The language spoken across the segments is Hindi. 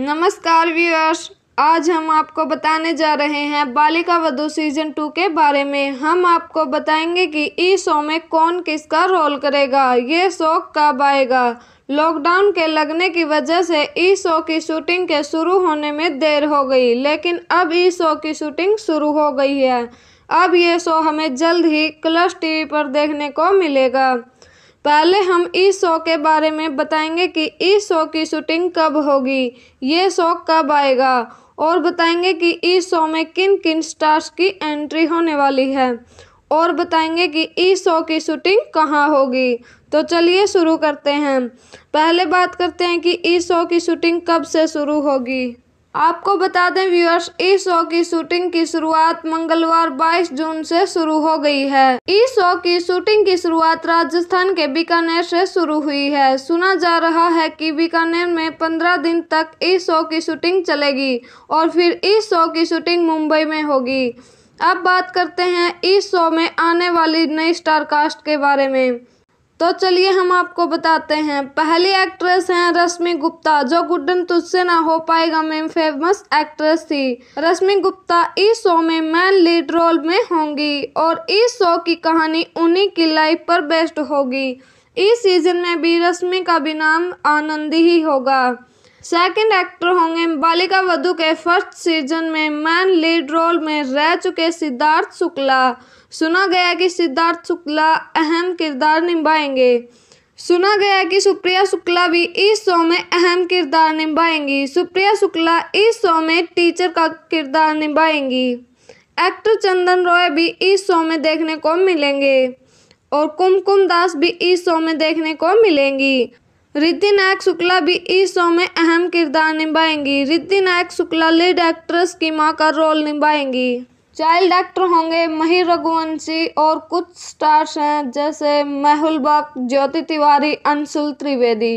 नमस्कार व्यूअर्स आज हम आपको बताने जा रहे हैं बालिका वधु सीजन टू के बारे में हम आपको बताएंगे कि इस शो में कौन किसका रोल करेगा ये शो कब आएगा लॉकडाउन के लगने की वजह से इस शो की शूटिंग के शुरू होने में देर हो गई लेकिन अब इस शो की शूटिंग शुरू हो गई है अब ये शो हमें जल्द ही कलर्स टीवी पर देखने को मिलेगा पहले हम इस शो के बारे में बताएंगे कि इस शो की शूटिंग कब होगी ये शो कब आएगा और बताएंगे कि इस शो में किन किन स्टार्स की एंट्री होने वाली है और बताएंगे कि इस शो की शूटिंग कहाँ होगी तो चलिए शुरू करते हैं पहले बात करते हैं कि इस शो की शूटिंग कब से शुरू होगी आपको बता दें व्यूअर्स इस शो की शूटिंग की शुरुआत मंगलवार 22 जून से शुरू हो गई है इस शो की शूटिंग की शुरुआत राजस्थान के बीकानेर से शुरू हुई है सुना जा रहा है कि बीकानेर में 15 दिन तक इस शो की शूटिंग चलेगी और फिर इस शो की शूटिंग मुंबई में होगी अब बात करते हैं इस शो में आने वाली नई स्टार कास्ट के बारे में तो चलिए हम आपको बताते हैं पहली एक्ट्रेस हैं रश्मि गुप्ता जो गुड्डन तुझसे ना हो पाएगा में फेमस एक्ट्रेस थी रश्मि गुप्ता इस शो में मैन लीड रोल में होंगी और इस शो की कहानी उन्हीं की लाइफ पर बेस्ट होगी इस सीजन में भी रश्मि का भी नाम आनंदी ही होगा सेकंड एक्टर होंगे बालिका वधु के फर्स्ट सीजन में मैन लीड रोल में रह चुके सिद्धार्थ शुक्ला सुना गया कि सिद्धार्थ शुक्ला अहम किरदार निभाएंगे सुना गया कि सुप्रिया शुक्ला भी इस शो में अहम किरदार निभाएंगी सुप्रिया शुक्ला इस शो में टीचर का किरदार निभाएंगी एक्टर चंदन रॉय भी इस शो में देखने को मिलेंगे और कुमकुम दास भी इस शो में देखने को मिलेंगी नायक शुक्ला भी इस शो में अहम किरदार निभाएंगी नायक शुक्ला लीड एक्ट्रेस की मां का रोल निभाएंगी चाइल्ड एक्टर होंगे मही रघुवंशी और कुछ स्टार्स हैं जैसे मेहुल बख्त ज्योति तिवारी अंशुल त्रिवेदी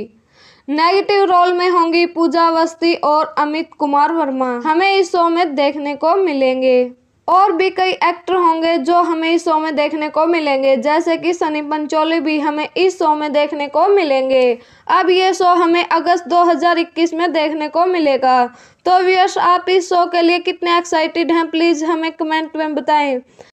नेगेटिव रोल में होंगी पूजा अवस्थी और अमित कुमार वर्मा हमें इस शो में देखने को मिलेंगे और भी कई एक्टर होंगे जो हमें इस शो में देखने को मिलेंगे जैसे कि सनी पंचोली भी हमें इस शो में देखने को मिलेंगे अब ये शो हमें अगस्त 2021 में देखने को मिलेगा तो व्यर्स आप इस शो के लिए कितने एक्साइटेड हैं प्लीज़ हमें कमेंट में बताएं